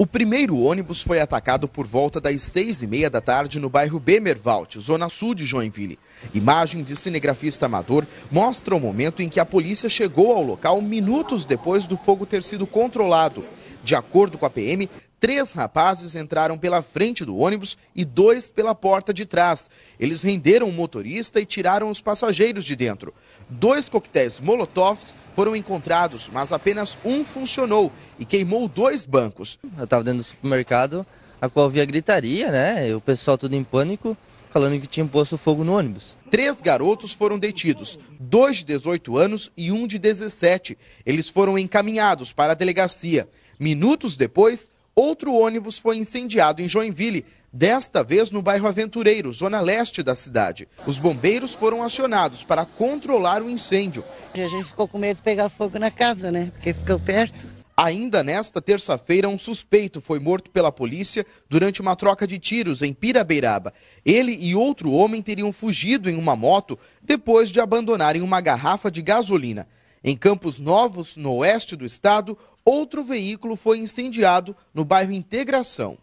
O primeiro ônibus foi atacado por volta das seis e meia da tarde no bairro Bemervalt, zona sul de Joinville. Imagem de cinegrafista amador mostra o momento em que a polícia chegou ao local minutos depois do fogo ter sido controlado. De acordo com a PM, Três rapazes entraram pela frente do ônibus e dois pela porta de trás. Eles renderam o motorista e tiraram os passageiros de dentro. Dois coquetéis Molotovs foram encontrados, mas apenas um funcionou e queimou dois bancos. Eu estava dentro do supermercado, a qual via gritaria, né? E o pessoal tudo em pânico, falando que tinha posto fogo no ônibus. Três garotos foram detidos, dois de 18 anos e um de 17. Eles foram encaminhados para a delegacia. Minutos depois, Outro ônibus foi incendiado em Joinville, desta vez no bairro Aventureiro, zona leste da cidade. Os bombeiros foram acionados para controlar o incêndio. a gente ficou com medo de pegar fogo na casa, né? Porque ficou perto. Ainda nesta terça-feira, um suspeito foi morto pela polícia durante uma troca de tiros em Pirabeiraba. Ele e outro homem teriam fugido em uma moto depois de abandonarem uma garrafa de gasolina. Em Campos Novos, no oeste do estado, Outro veículo foi incendiado no bairro Integração.